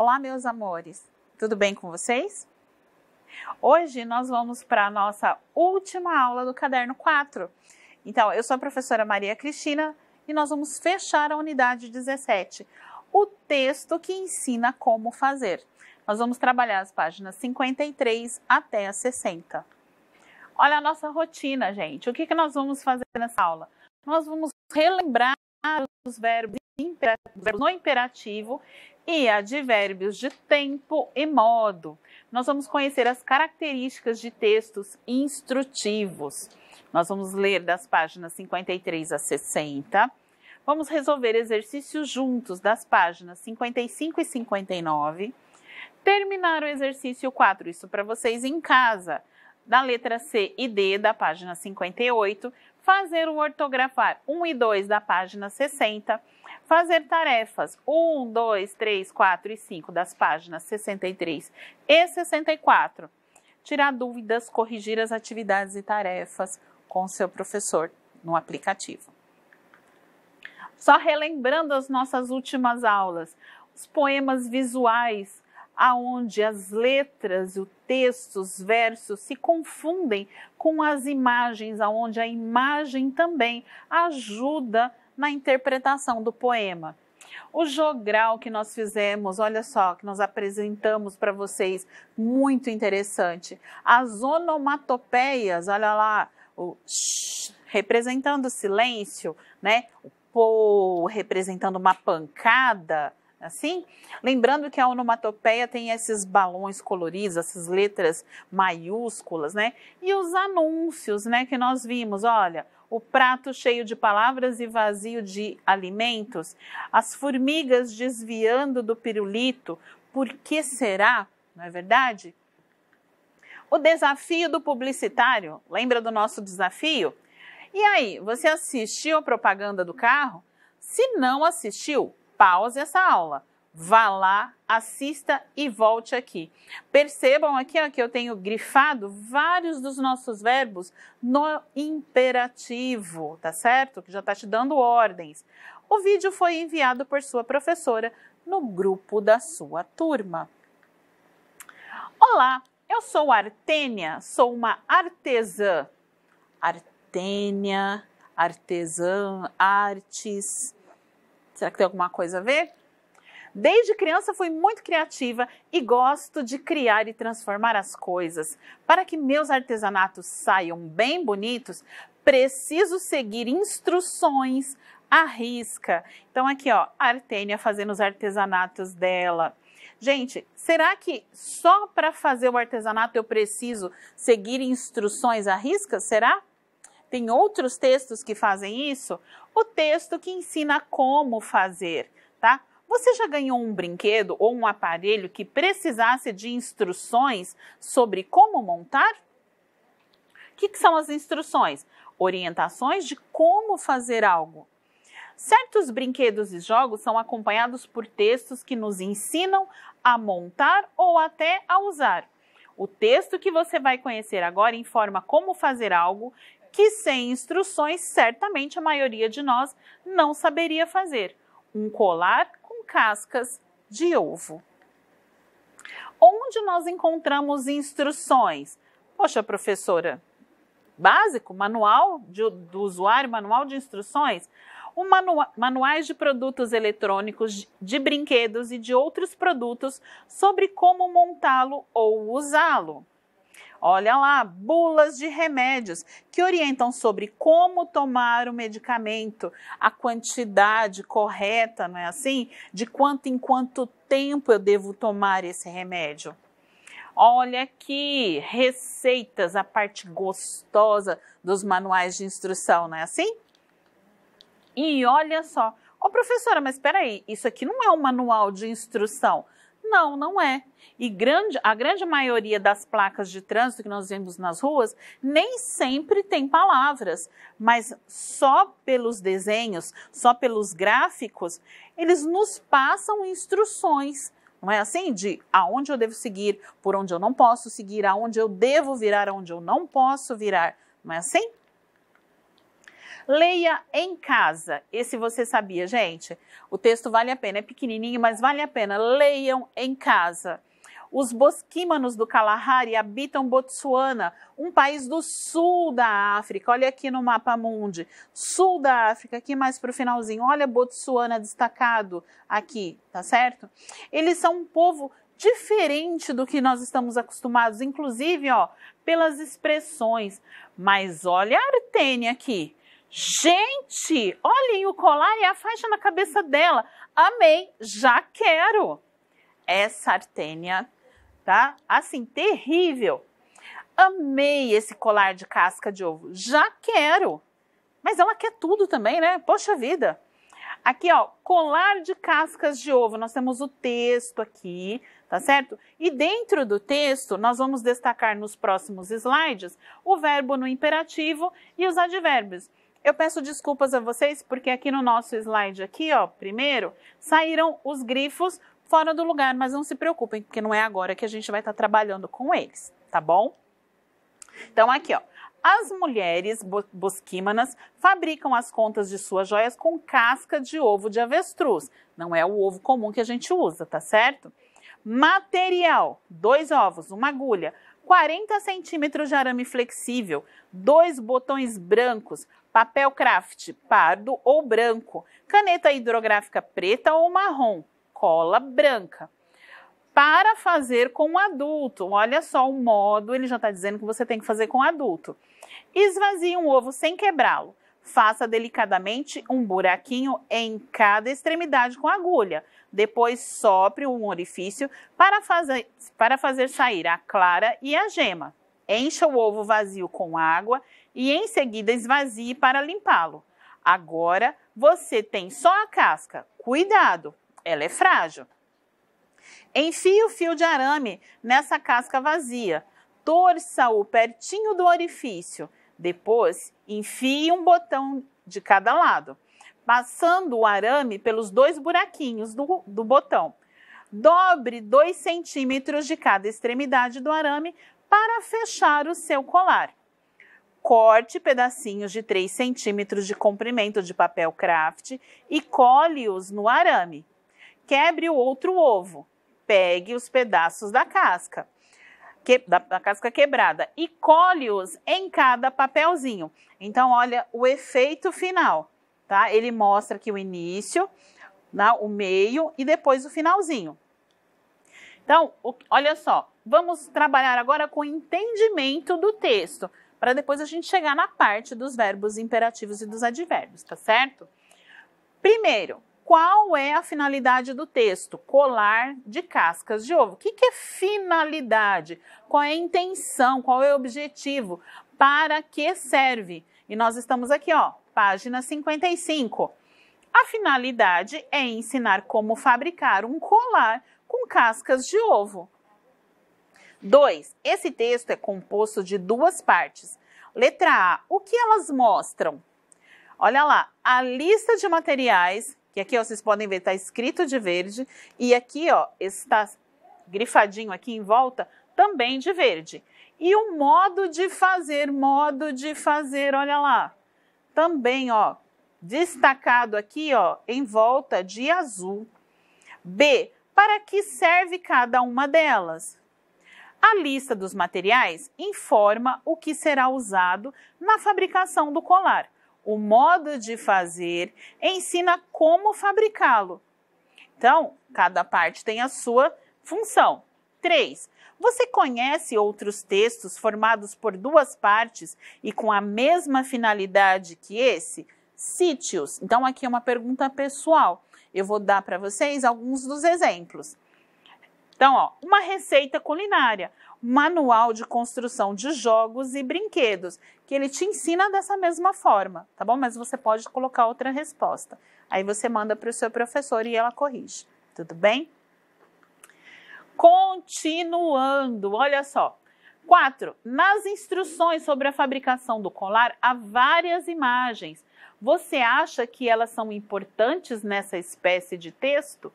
Olá, meus amores, tudo bem com vocês? Hoje nós vamos para a nossa última aula do caderno 4. Então, eu sou a professora Maria Cristina e nós vamos fechar a unidade 17, o texto que ensina como fazer. Nós vamos trabalhar as páginas 53 até a 60. Olha a nossa rotina, gente. O que, que nós vamos fazer nessa aula? Nós vamos relembrar os verbos, no imperativo e advérbios de tempo e modo. Nós vamos conhecer as características de textos instrutivos. Nós vamos ler das páginas 53 a 60. Vamos resolver exercícios juntos das páginas 55 e 59. Terminar o exercício 4, isso para vocês em casa, da letra C e D da página 58. Fazer o ortografar 1 e 2 da página 60 fazer tarefas 1, 2, 3, 4 e 5 das páginas 63 e 64. Tirar dúvidas, corrigir as atividades e tarefas com seu professor no aplicativo. Só relembrando as nossas últimas aulas, os poemas visuais, aonde as letras, o texto, os versos se confundem com as imagens, aonde a imagem também ajuda na interpretação do poema. O jogral que nós fizemos, olha só, que nós apresentamos para vocês, muito interessante. As onomatopeias, olha lá, o shh, representando o silêncio, né? O pô representando uma pancada, assim. Lembrando que a onomatopeia tem esses balões coloridos, essas letras maiúsculas, né? E os anúncios, né, que nós vimos, olha, o prato cheio de palavras e vazio de alimentos, as formigas desviando do pirulito, por que será? Não é verdade? O desafio do publicitário, lembra do nosso desafio? E aí, você assistiu a propaganda do carro? Se não assistiu, pause essa aula vá lá, assista e volte aqui. Percebam aqui ó, que eu tenho grifado vários dos nossos verbos no imperativo, tá certo? Que já está te dando ordens. O vídeo foi enviado por sua professora no grupo da sua turma. Olá, eu sou Artênia, sou uma artesã. Artênia, artesã, artes. Será que tem alguma coisa a ver? Desde criança fui muito criativa e gosto de criar e transformar as coisas. Para que meus artesanatos saiam bem bonitos, preciso seguir instruções à risca. Então aqui, ó, a Artênia fazendo os artesanatos dela. Gente, será que só para fazer o artesanato eu preciso seguir instruções à risca? Será? Tem outros textos que fazem isso? O texto que ensina como fazer, tá? Você já ganhou um brinquedo ou um aparelho que precisasse de instruções sobre como montar? O que, que são as instruções? Orientações de como fazer algo. Certos brinquedos e jogos são acompanhados por textos que nos ensinam a montar ou até a usar. O texto que você vai conhecer agora informa como fazer algo que, sem instruções, certamente a maioria de nós não saberia fazer: um colar cascas de ovo. Onde nós encontramos instruções? Poxa, professora, básico, manual de, do usuário, manual de instruções, o manua, manuais de produtos eletrônicos, de, de brinquedos e de outros produtos sobre como montá-lo ou usá-lo. Olha lá, bulas de remédios que orientam sobre como tomar o medicamento, a quantidade correta, não é assim? De quanto em quanto tempo eu devo tomar esse remédio. Olha aqui, receitas, a parte gostosa dos manuais de instrução, não é assim? E olha só, ô oh, professora, mas espera aí, isso aqui não é um manual de instrução. Não, não é. E grande, a grande maioria das placas de trânsito que nós vemos nas ruas nem sempre tem palavras, mas só pelos desenhos, só pelos gráficos, eles nos passam instruções. Não é assim? De aonde eu devo seguir, por onde eu não posso seguir, aonde eu devo virar, aonde eu não posso virar. Não é assim? Leia em casa. Esse você sabia, gente? O texto vale a pena, é pequenininho, mas vale a pena. Leiam em casa. Os bosquímanos do Kalahari habitam Botsuana, um país do sul da África. Olha aqui no mapa mundi, sul da África, aqui mais para o finalzinho. Olha Botsuana destacado aqui, tá certo? Eles são um povo diferente do que nós estamos acostumados, inclusive, ó, pelas expressões. Mas olha a Artene aqui. Gente, olhem o colar e a faixa na cabeça dela. Amei, já quero. Essa é artênia, tá? Assim, terrível. Amei esse colar de casca de ovo, já quero. Mas ela quer tudo também, né? Poxa vida. Aqui, ó, colar de cascas de ovo. Nós temos o texto aqui, tá certo? E dentro do texto, nós vamos destacar nos próximos slides o verbo no imperativo e os advérbios. Eu peço desculpas a vocês porque aqui no nosso slide aqui, ó, primeiro, saíram os grifos fora do lugar, mas não se preocupem, porque não é agora que a gente vai estar tá trabalhando com eles, tá bom? Então aqui, ó, as mulheres bosquímanas fabricam as contas de suas joias com casca de ovo de avestruz. Não é o ovo comum que a gente usa, tá certo? Material: dois ovos, uma agulha. 40 centímetros de arame flexível, dois botões brancos, papel craft pardo ou branco, caneta hidrográfica preta ou marrom, cola branca. Para fazer com adulto, olha só o modo, ele já está dizendo que você tem que fazer com adulto. Esvazie um ovo sem quebrá-lo. Faça delicadamente um buraquinho em cada extremidade com agulha. Depois sopre um orifício para fazer, para fazer sair a clara e a gema. Encha o ovo vazio com água e em seguida esvazie para limpá-lo. Agora você tem só a casca. Cuidado, ela é frágil. Enfie o fio de arame nessa casca vazia. Torça-o pertinho do orifício depois, enfie um botão de cada lado, passando o arame pelos dois buraquinhos do, do botão. Dobre 2 centímetros de cada extremidade do arame para fechar o seu colar. Corte pedacinhos de 3 centímetros de comprimento de papel craft e cole-os no arame. Quebre o outro ovo. Pegue os pedaços da casca que, da, da casca quebrada e colhe-os em cada papelzinho. Então, olha o efeito final, tá? Ele mostra aqui o início, né, o meio e depois o finalzinho. Então, o, olha só, vamos trabalhar agora com o entendimento do texto, para depois a gente chegar na parte dos verbos imperativos e dos advérbios, tá certo? Primeiro, qual é a finalidade do texto? Colar de cascas de ovo. O que, que é finalidade? Qual é a intenção? Qual é o objetivo? Para que serve? E nós estamos aqui, ó, página 55. A finalidade é ensinar como fabricar um colar com cascas de ovo. 2. Esse texto é composto de duas partes. Letra A. O que elas mostram? Olha lá, a lista de materiais que aqui ó, vocês podem ver, está escrito de verde, e aqui ó, está grifadinho aqui em volta, também de verde. E o modo de fazer, modo de fazer, olha lá, também ó, destacado aqui ó, em volta de azul. B, para que serve cada uma delas? A lista dos materiais informa o que será usado na fabricação do colar o modo de fazer, ensina como fabricá-lo. Então, cada parte tem a sua função. 3. Você conhece outros textos formados por duas partes e com a mesma finalidade que esse? Sítios. Então, aqui é uma pergunta pessoal. Eu vou dar para vocês alguns dos exemplos. Então, ó, uma receita culinária. Manual de Construção de Jogos e Brinquedos, que ele te ensina dessa mesma forma, tá bom? Mas você pode colocar outra resposta. Aí você manda para o seu professor e ela corrige, tudo bem? Continuando, olha só. 4. Nas instruções sobre a fabricação do colar, há várias imagens. Você acha que elas são importantes nessa espécie de texto?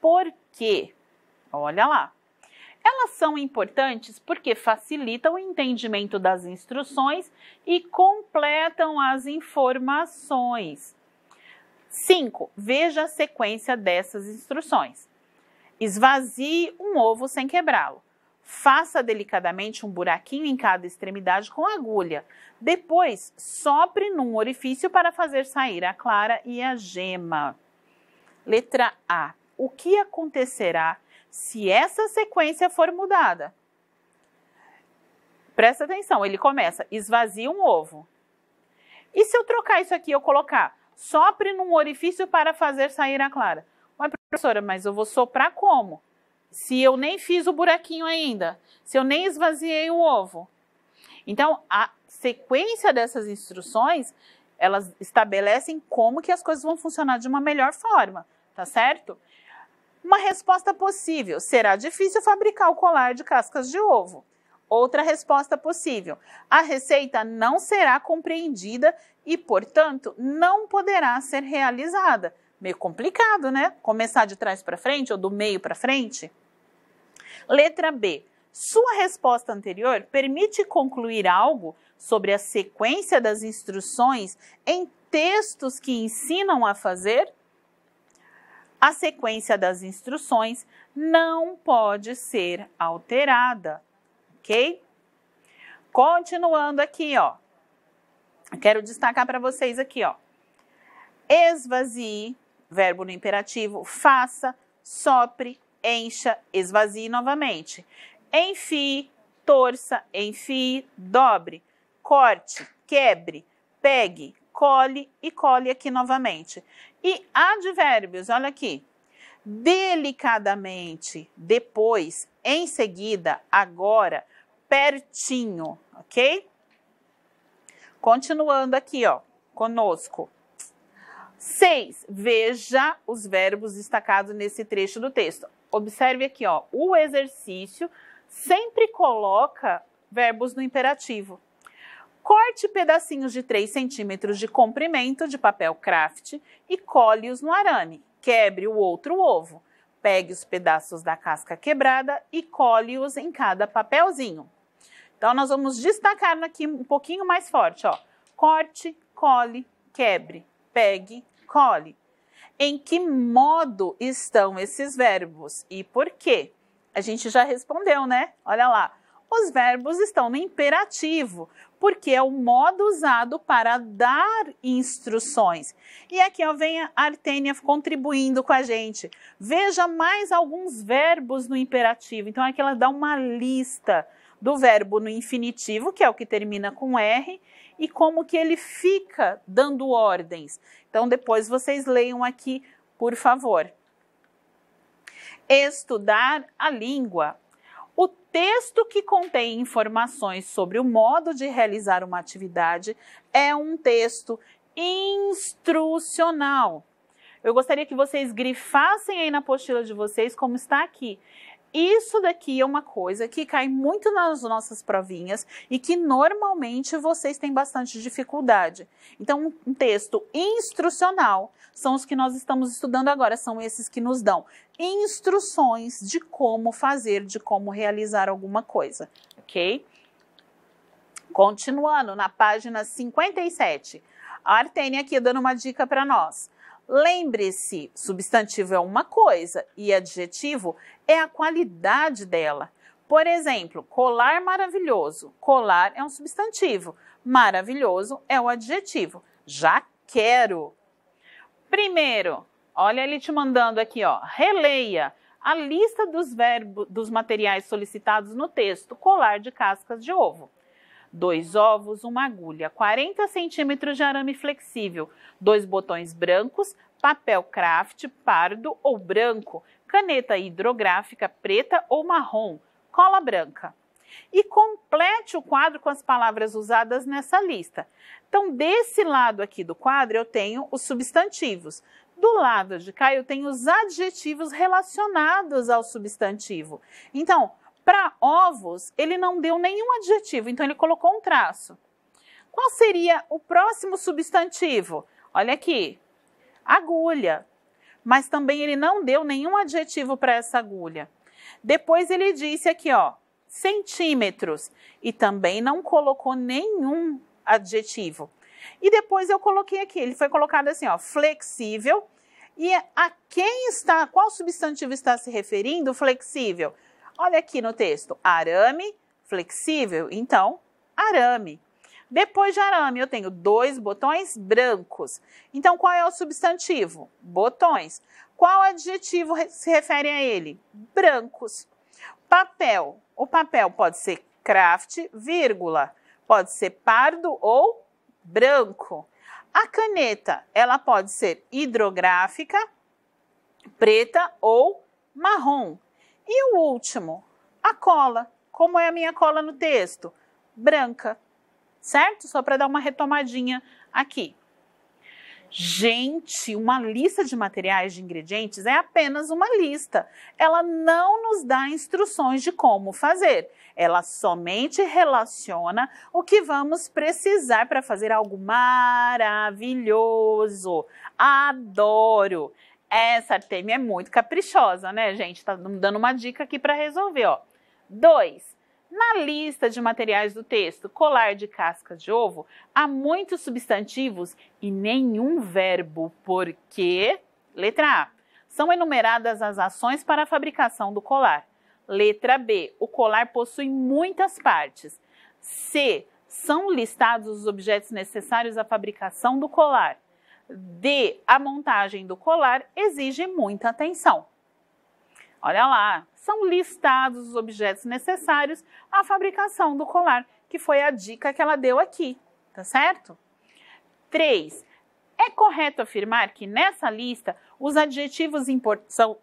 Por quê? Olha lá. Elas são importantes porque facilitam o entendimento das instruções e completam as informações. 5. Veja a sequência dessas instruções. Esvazie um ovo sem quebrá-lo. Faça delicadamente um buraquinho em cada extremidade com agulha. Depois, sopre num orifício para fazer sair a clara e a gema. Letra A. O que acontecerá se essa sequência for mudada, presta atenção, ele começa, esvazia um ovo. E se eu trocar isso aqui, eu colocar, sopre num orifício para fazer sair a clara? Mas, professora, mas eu vou soprar como? Se eu nem fiz o buraquinho ainda, se eu nem esvaziei o ovo. Então, a sequência dessas instruções, elas estabelecem como que as coisas vão funcionar de uma melhor forma, tá certo? Uma resposta possível: será difícil fabricar o colar de cascas de ovo. Outra resposta possível: a receita não será compreendida e, portanto, não poderá ser realizada. Meio complicado, né? Começar de trás para frente ou do meio para frente. Letra B. Sua resposta anterior permite concluir algo sobre a sequência das instruções em textos que ensinam a fazer? A sequência das instruções não pode ser alterada, ok? Continuando aqui, ó. Quero destacar para vocês aqui, ó. Esvazie, verbo no imperativo, faça, sopre, encha, esvazie novamente. Enfie, torça, enfie, dobre, corte, quebre, pegue, cole e cole aqui novamente. E advérbios, olha aqui. Delicadamente, depois, em seguida, agora, pertinho, ok? Continuando aqui, ó, conosco. Seis. Veja os verbos destacados nesse trecho do texto. Observe aqui, ó, o exercício sempre coloca verbos no imperativo. Corte pedacinhos de 3 centímetros de comprimento de papel craft e cole-os no arame. Quebre o outro ovo. Pegue os pedaços da casca quebrada e cole-os em cada papelzinho. Então, nós vamos destacar aqui um pouquinho mais forte, ó. Corte, cole, quebre, pegue, cole. Em que modo estão esses verbos e por quê? A gente já respondeu, né? Olha lá. Os verbos estão no imperativo, porque é o modo usado para dar instruções. E aqui vem a Artênia contribuindo com a gente. Veja mais alguns verbos no imperativo. Então aqui ela dá uma lista do verbo no infinitivo, que é o que termina com R, e como que ele fica dando ordens. Então depois vocês leiam aqui, por favor. Estudar a língua, texto que contém informações sobre o modo de realizar uma atividade é um texto instrucional. Eu gostaria que vocês grifassem aí na apostila de vocês como está aqui. Isso daqui é uma coisa que cai muito nas nossas provinhas e que normalmente vocês têm bastante dificuldade. Então, um texto instrucional são os que nós estamos estudando agora, são esses que nos dão instruções de como fazer, de como realizar alguma coisa, ok? Continuando na página 57, a Artene aqui dando uma dica para nós. Lembre-se, substantivo é uma coisa e adjetivo é a qualidade dela. Por exemplo, colar maravilhoso. Colar é um substantivo. Maravilhoso é o adjetivo. Já quero. Primeiro, olha ele te mandando aqui, ó. Releia a lista dos verbos, dos materiais solicitados no texto colar de cascas de ovo dois ovos, uma agulha, 40 centímetros de arame flexível, dois botões brancos, papel craft pardo ou branco, caneta hidrográfica preta ou marrom, cola branca. E complete o quadro com as palavras usadas nessa lista. Então, desse lado aqui do quadro, eu tenho os substantivos. Do lado de cá, eu tenho os adjetivos relacionados ao substantivo. Então, para ovos, ele não deu nenhum adjetivo, então ele colocou um traço. Qual seria o próximo substantivo? Olha aqui, agulha. Mas também ele não deu nenhum adjetivo para essa agulha. Depois ele disse aqui, ó, centímetros, e também não colocou nenhum adjetivo. E depois eu coloquei aqui, ele foi colocado assim, ó, flexível. E a quem está, qual substantivo está se referindo? Flexível. Olha aqui no texto, arame flexível, então arame. Depois de arame, eu tenho dois botões brancos. Então, qual é o substantivo? Botões. Qual adjetivo se refere a ele? Brancos. Papel. O papel pode ser craft, vírgula. Pode ser pardo ou branco. A caneta, ela pode ser hidrográfica, preta ou marrom. E o último, a cola. Como é a minha cola no texto? Branca, certo? Só para dar uma retomadinha aqui. Gente, uma lista de materiais de ingredientes é apenas uma lista. Ela não nos dá instruções de como fazer. Ela somente relaciona o que vamos precisar para fazer algo maravilhoso. Adoro! Essa Artemia é muito caprichosa, né, gente? Tá dando uma dica aqui para resolver, ó. 2. Na lista de materiais do texto, colar de casca de ovo, há muitos substantivos e nenhum verbo, porque... Letra A. São enumeradas as ações para a fabricação do colar. Letra B. O colar possui muitas partes. C. São listados os objetos necessários à fabricação do colar. D. A montagem do colar exige muita atenção. Olha lá, são listados os objetos necessários à fabricação do colar, que foi a dica que ela deu aqui, tá certo? 3. É correto afirmar que nessa lista os adjetivos são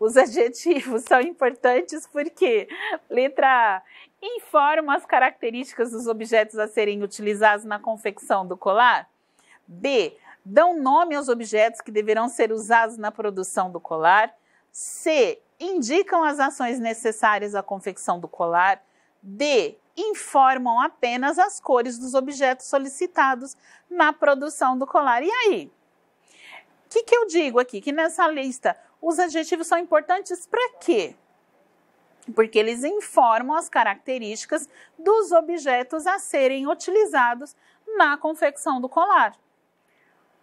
os adjetivos são importantes porque, letra A, informa as características dos objetos a serem utilizados na confecção do colar. B, dão nome aos objetos que deverão ser usados na produção do colar. C. Indicam as ações necessárias à confecção do colar. D. Informam apenas as cores dos objetos solicitados na produção do colar. E aí? O que, que eu digo aqui? Que nessa lista os adjetivos são importantes para quê? Porque eles informam as características dos objetos a serem utilizados na confecção do colar.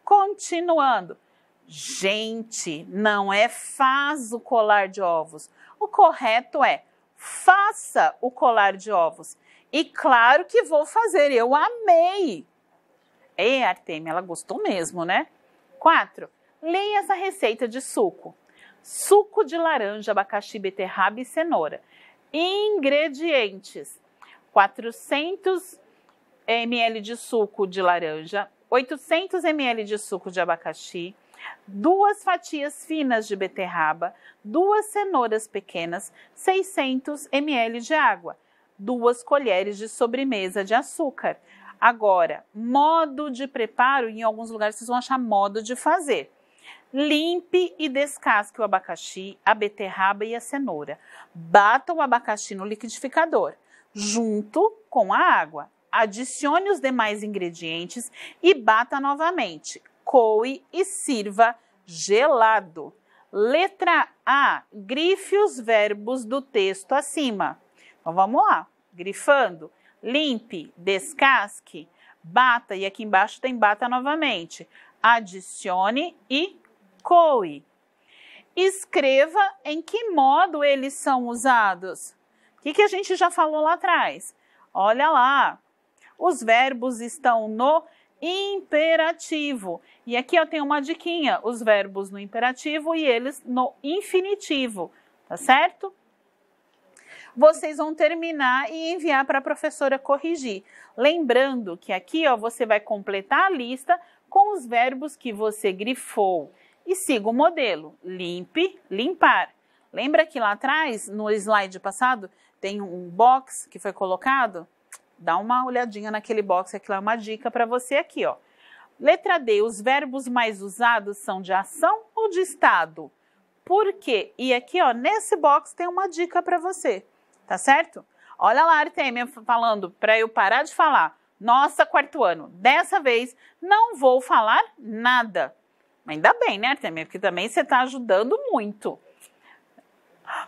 Continuando. Gente, não é faz o colar de ovos. O correto é faça o colar de ovos. E claro que vou fazer, eu amei. E é, Artemia, ela gostou mesmo, né? 4. Leia essa receita de suco. Suco de laranja, abacaxi, beterraba e cenoura. Ingredientes: 400 ml de suco de laranja, 800 ml de suco de abacaxi, duas fatias finas de beterraba, duas cenouras pequenas, 600 ml de água, duas colheres de sobremesa de açúcar. Agora, modo de preparo, em alguns lugares vocês vão achar modo de fazer. Limpe e descasque o abacaxi, a beterraba e a cenoura. Bata o abacaxi no liquidificador, junto com a água adicione os demais ingredientes e bata novamente. Coe e sirva gelado. Letra A. Grife os verbos do texto acima. Então vamos lá. Grifando. Limpe, descasque, bata. E aqui embaixo tem bata novamente. Adicione e coe. Escreva em que modo eles são usados. O que, que a gente já falou lá atrás? Olha lá, os verbos estão no imperativo. E aqui eu tenho uma diquinha, os verbos no imperativo e eles no infinitivo, tá certo? Vocês vão terminar e enviar para a professora corrigir. Lembrando que aqui ó, você vai completar a lista com os verbos que você grifou. E siga o modelo, limpe, limpar. Lembra que lá atrás, no slide passado, tem um box que foi colocado? Dá uma olhadinha naquele box, aqui é uma dica para você aqui, ó. Letra D, os verbos mais usados são de ação ou de estado? Por quê? E aqui, ó, nesse box tem uma dica para você, tá certo? Olha lá, Artemia falando para eu parar de falar. Nossa, quarto ano, dessa vez não vou falar nada. Ainda bem, né, Artemia? Porque também você está ajudando muito.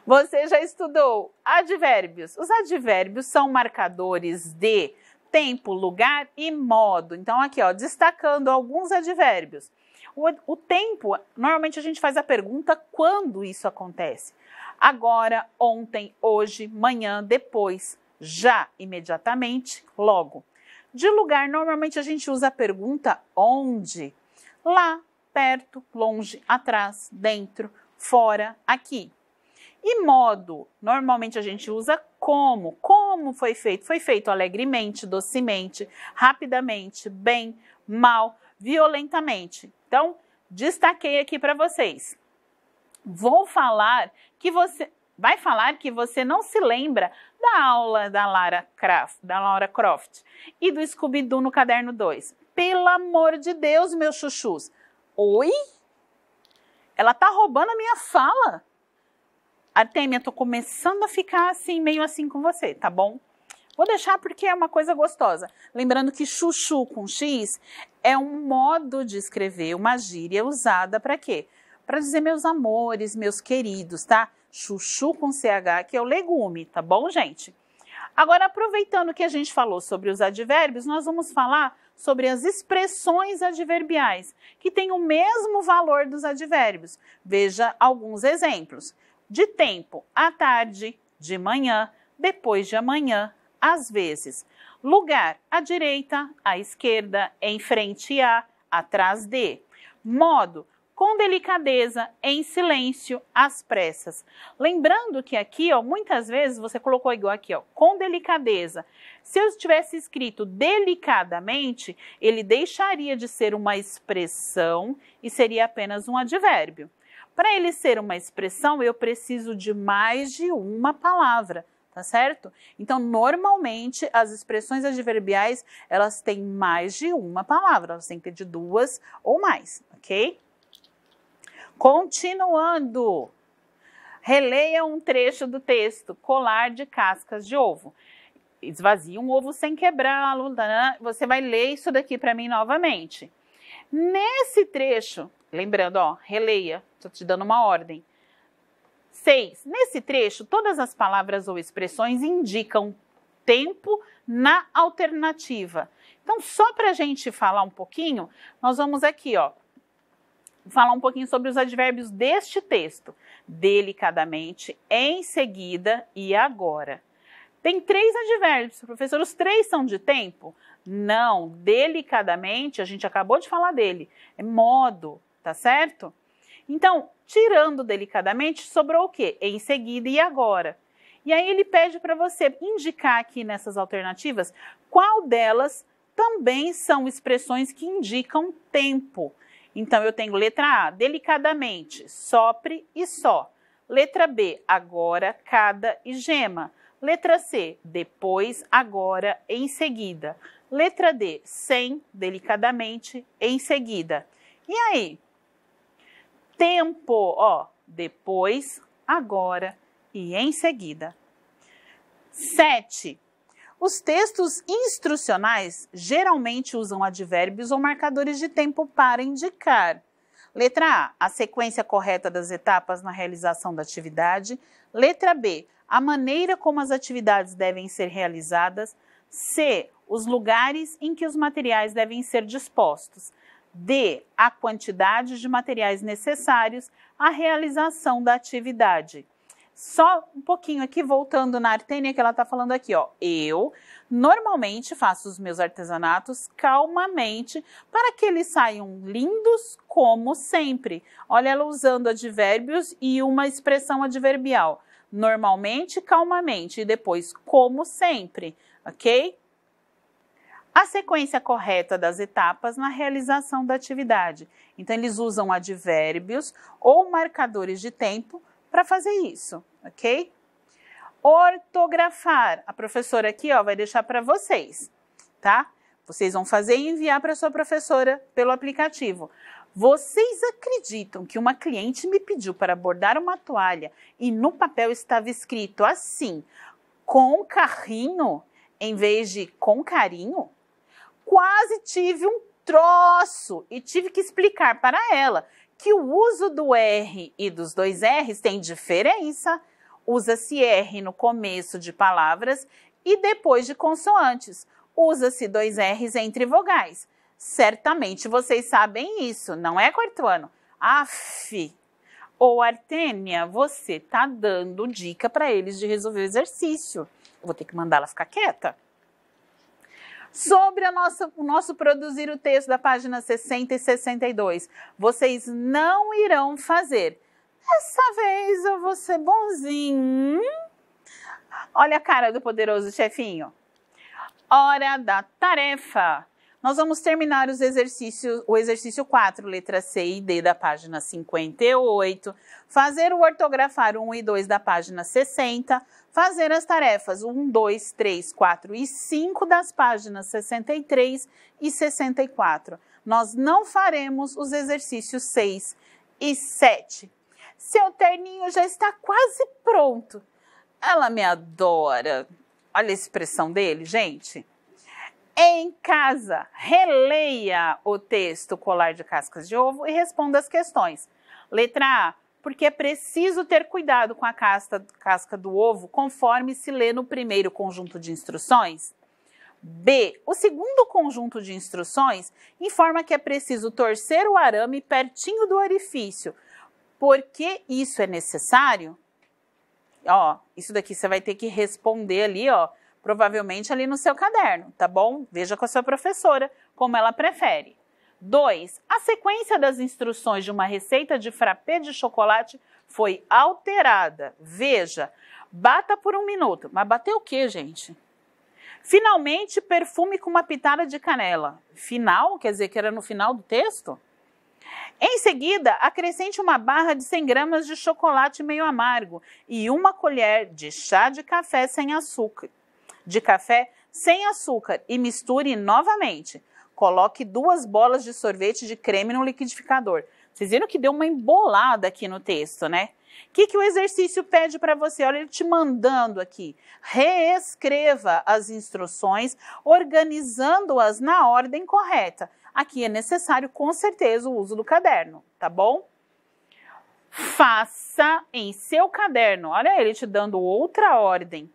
Você já estudou advérbios. Os advérbios são marcadores de tempo, lugar e modo. Então, aqui, ó, destacando alguns advérbios. O, o tempo, normalmente a gente faz a pergunta quando isso acontece. Agora, ontem, hoje, manhã, depois, já, imediatamente, logo. De lugar, normalmente a gente usa a pergunta onde. Lá, perto, longe, atrás, dentro, fora, aqui. E modo, normalmente a gente usa como. Como foi feito? Foi feito alegremente, docemente, rapidamente, bem, mal, violentamente. Então, destaquei aqui para vocês. Vou falar que você vai falar que você não se lembra da aula da Lara Croft, da Laura Croft e do Scooby Doo no caderno 2. Pelo amor de Deus, meus chuchus. Oi? Ela tá roubando a minha fala. Artemia, tô começando a ficar assim, meio assim com você, tá bom? Vou deixar porque é uma coisa gostosa. Lembrando que chuchu com X é um modo de escrever, uma gíria usada para quê? Para dizer meus amores, meus queridos, tá? Chuchu com CH, que é o legume, tá bom, gente? Agora, aproveitando que a gente falou sobre os advérbios, nós vamos falar sobre as expressões adverbiais, que têm o mesmo valor dos advérbios. Veja alguns exemplos de tempo, à tarde, de manhã, depois de amanhã, às vezes. Lugar, à direita, à esquerda, em frente a, atrás de. Modo, com delicadeza, em silêncio, às pressas. Lembrando que aqui, ó, muitas vezes você colocou igual aqui, ó, com delicadeza. Se eu tivesse escrito delicadamente, ele deixaria de ser uma expressão e seria apenas um advérbio. Para ele ser uma expressão, eu preciso de mais de uma palavra, tá certo? Então, normalmente, as expressões adverbiais, elas têm mais de uma palavra, elas têm que ter de duas ou mais, ok? Continuando, releia um trecho do texto, colar de cascas de ovo. Esvazia um ovo sem quebrá-lo, você vai ler isso daqui para mim novamente. Nesse trecho, Lembrando, ó, releia, estou te dando uma ordem. 6. Nesse trecho, todas as palavras ou expressões indicam tempo na alternativa. Então, só para a gente falar um pouquinho, nós vamos aqui, ó, falar um pouquinho sobre os advérbios deste texto. Delicadamente, em seguida e agora. Tem três advérbios, professor. Os três são de tempo? Não, delicadamente, a gente acabou de falar dele. É modo tá certo? Então, tirando delicadamente, sobrou o quê? Em seguida e agora. E aí ele pede para você indicar aqui nessas alternativas qual delas também são expressões que indicam tempo. Então eu tenho letra A, delicadamente, sopre e só. Letra B, agora, cada e gema. Letra C, depois, agora, em seguida. Letra D, sem, delicadamente, em seguida. E aí, tempo, ó, depois, agora e em seguida. 7. Os textos instrucionais geralmente usam advérbios ou marcadores de tempo para indicar. Letra A, a sequência correta das etapas na realização da atividade. Letra B, a maneira como as atividades devem ser realizadas. C, os lugares em que os materiais devem ser dispostos. D. A quantidade de materiais necessários à realização da atividade. Só um pouquinho aqui, voltando na artênia que ela está falando aqui, ó. Eu normalmente faço os meus artesanatos calmamente para que eles saiam lindos como sempre. Olha ela usando advérbios e uma expressão adverbial. Normalmente, calmamente e depois como sempre, ok? a sequência correta das etapas na realização da atividade. Então, eles usam advérbios ou marcadores de tempo para fazer isso, ok? Ortografar. A professora aqui ó, vai deixar para vocês, tá? Vocês vão fazer e enviar para sua professora pelo aplicativo. Vocês acreditam que uma cliente me pediu para bordar uma toalha e no papel estava escrito assim, com carrinho, em vez de com carinho? quase tive um troço e tive que explicar para ela que o uso do R e dos dois R's tem diferença. Usa-se R no começo de palavras e depois de consoantes. Usa-se dois R's entre vogais. Certamente vocês sabem isso, não é, Cortuano? Aff! Ou Artênia, você tá dando dica para eles de resolver o exercício. vou ter que mandar ela ficar quieta sobre nossa, o nosso produzir o texto da página 60 e 62. Vocês não irão fazer. Dessa vez eu vou ser bonzinho. Olha a cara do poderoso chefinho. Hora da tarefa. Nós vamos terminar os exercícios, o exercício 4, letra C e D da página 58, fazer o ortografar 1 e 2 da página 60, fazer as tarefas 1, 2, 3, 4 e 5 das páginas 63 e 64. Nós não faremos os exercícios 6 e 7. Seu terninho já está quase pronto. Ela me adora. Olha a expressão dele, gente. Em casa, releia o texto Colar de Cascas de Ovo e responda as questões. Letra A porque é preciso ter cuidado com a casca, casca do ovo, conforme se lê no primeiro conjunto de instruções? B. O segundo conjunto de instruções informa que é preciso torcer o arame pertinho do orifício. Por que isso é necessário? Ó, isso daqui você vai ter que responder ali, ó, provavelmente ali no seu caderno, tá bom? Veja com a sua professora como ela prefere. 2. A sequência das instruções de uma receita de frappé de chocolate foi alterada. Veja, bata por um minuto. Mas bater o que, gente? Finalmente, perfume com uma pitada de canela. Final? Quer dizer que era no final do texto? Em seguida, acrescente uma barra de 100 gramas de chocolate meio amargo e uma colher de chá de café sem açúcar. De café sem açúcar e misture novamente. Coloque duas bolas de sorvete de creme no liquidificador. Vocês viram que deu uma embolada aqui no texto, né? O que, que o exercício pede para você? Olha, ele te mandando aqui. Reescreva as instruções, organizando-as na ordem correta. Aqui é necessário, com certeza, o uso do caderno, tá bom? Faça em seu caderno. Olha ele te dando outra ordem.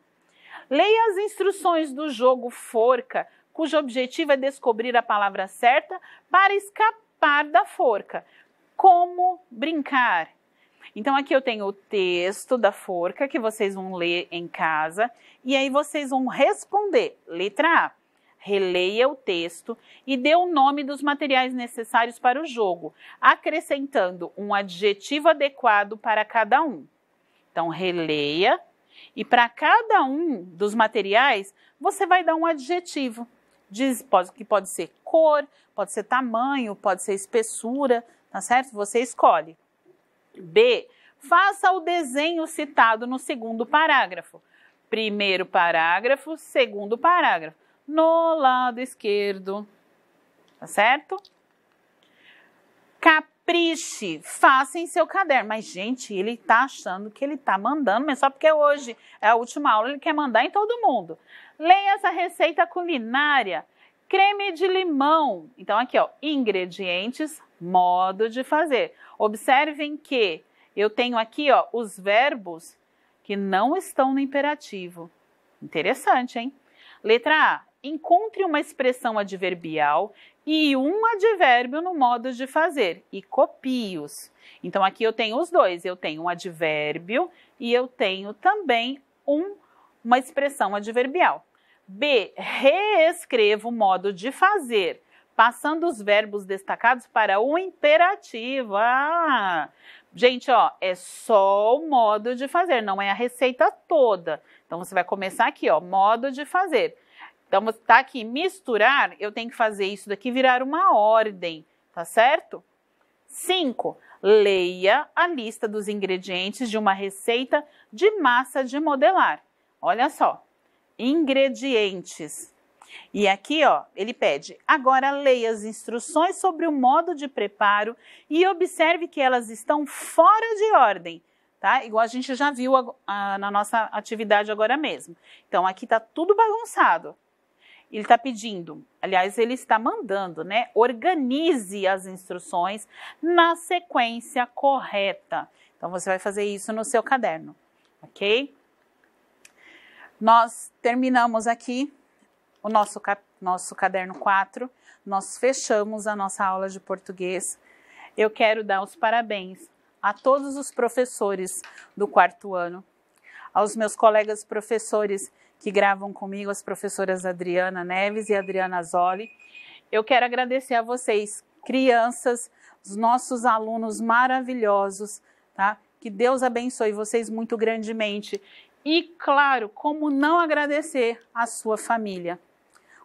Leia as instruções do jogo Forca cujo objetivo é descobrir a palavra certa para escapar da forca. Como brincar? Então aqui eu tenho o texto da forca que vocês vão ler em casa e aí vocês vão responder. Letra A. Releia o texto e dê o nome dos materiais necessários para o jogo, acrescentando um adjetivo adequado para cada um. Então releia e para cada um dos materiais você vai dar um adjetivo diz, pode, que pode ser cor, pode ser tamanho, pode ser espessura, tá certo? Você escolhe. B. Faça o desenho citado no segundo parágrafo. Primeiro parágrafo, segundo parágrafo. No lado esquerdo. Tá certo? Capriche, faça em seu caderno. Mas, gente, ele tá achando que ele tá mandando, mas só porque hoje é a última aula, ele quer mandar em todo mundo. Leia essa receita culinária. Creme de limão. Então aqui, ó, ingredientes, modo de fazer. Observem que eu tenho aqui, ó, os verbos que não estão no imperativo. Interessante, hein? Letra A. Encontre uma expressão adverbial e um advérbio no modo de fazer e copie-os. Então aqui eu tenho os dois, eu tenho um advérbio e eu tenho também um, uma expressão adverbial. B. Reescreva o modo de fazer, passando os verbos destacados para o imperativo. Ah! Gente, ó, é só o modo de fazer, não é a receita toda. Então você vai começar aqui, ó, modo de fazer. Então tá aqui misturar, eu tenho que fazer isso daqui virar uma ordem, tá certo? 5. Leia a lista dos ingredientes de uma receita de massa de modelar. Olha só, ingredientes. E aqui, ó, ele pede: agora leia as instruções sobre o modo de preparo e observe que elas estão fora de ordem, tá? Igual a gente já viu a, a, na nossa atividade agora mesmo. Então, aqui tá tudo bagunçado. Ele está pedindo, aliás, ele está mandando, né? Organize as instruções na sequência correta. Então, você vai fazer isso no seu caderno, ok? Nós terminamos aqui o nosso, nosso caderno 4, nós fechamos a nossa aula de português. Eu quero dar os parabéns a todos os professores do quarto ano, aos meus colegas professores que gravam comigo, as professoras Adriana Neves e Adriana Zoli. Eu quero agradecer a vocês, crianças, os nossos alunos maravilhosos, tá? Que Deus abençoe vocês muito grandemente e, claro, como não agradecer a sua família?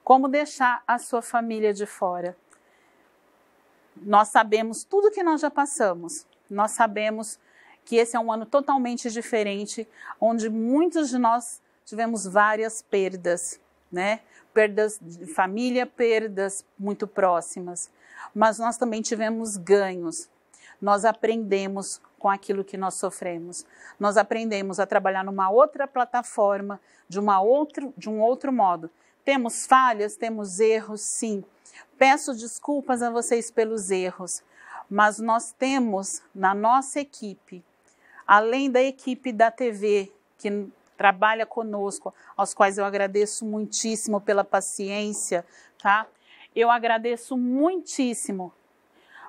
Como deixar a sua família de fora? Nós sabemos tudo que nós já passamos, nós sabemos que esse é um ano totalmente diferente, onde muitos de nós tivemos várias perdas, né? Perdas de família, perdas muito próximas. Mas nós também tivemos ganhos. Nós aprendemos com aquilo que nós sofremos. Nós aprendemos a trabalhar numa outra plataforma, de, uma outro, de um outro modo. Temos falhas, temos erros, sim. Peço desculpas a vocês pelos erros, mas nós temos na nossa equipe, além da equipe da TV, que trabalha conosco, aos quais eu agradeço muitíssimo pela paciência, tá? Eu agradeço muitíssimo,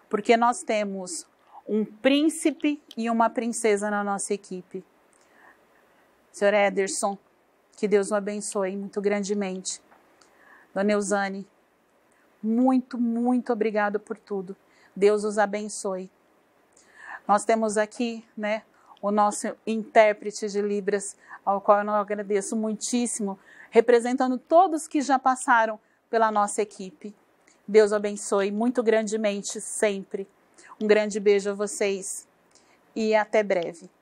porque nós temos um príncipe e uma princesa na nossa equipe. Senhor Ederson, que Deus o abençoe muito grandemente. Dona Eusane, muito, muito obrigado por tudo. Deus os abençoe. Nós temos aqui, né, o nosso intérprete de Libras, ao qual eu agradeço muitíssimo, representando todos que já passaram pela nossa equipe. Deus abençoe muito grandemente sempre. Um grande beijo a vocês e até breve.